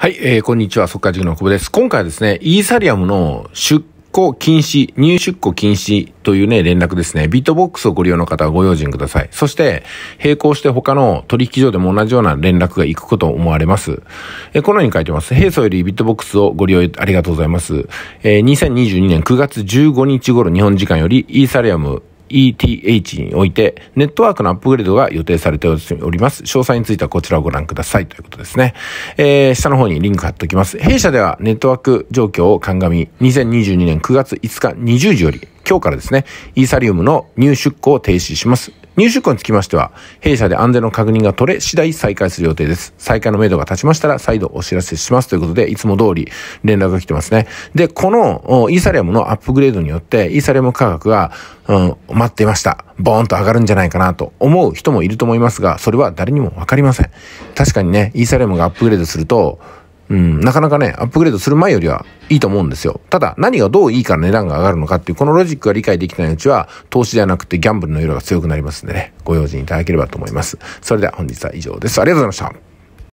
はい、えー、こんにちは、速稼塾の久保です。今回はですね、イーサリアムの出庫禁止、入出庫禁止というね、連絡ですね。ビットボックスをご利用の方はご用心ください。そして、並行して他の取引所でも同じような連絡が行くことを思われます。えこのように書いてます。平素よりビットボックスをご利用ありがとうございます。えー、2022年9月15日頃日本時間よりイーサリアム ETH において、ネットワークのアップグレードが予定されております。詳細についてはこちらをご覧くださいということですね。えー、下の方にリンク貼っておきます。弊社ではネットワーク状況を鑑み、2022年9月5日20時より、今日からですね、イーサリウムの入出庫を停止します。入出庫につきましては、弊社で安全の確認が取れ、次第再開する予定です。再開の目処が立ちましたら、再度お知らせしますということで、いつも通り連絡が来てますね。で、このイーサリアムのアップグレードによって、イーサリアム価格が、うん、待っていました。ボーンと上がるんじゃないかなと思う人もいると思いますが、それは誰にもわかりません。確かにね、イーサリアムがアップグレードすると、うん、なかなかね、アップグレードする前よりはいいと思うんですよ。ただ、何がどういいから値段が上がるのかっていう、このロジックが理解できないうちは、投資ではなくてギャンブルの色が強くなりますんでね、ご用心いただければと思います。それでは本日は以上です。ありがとうございました。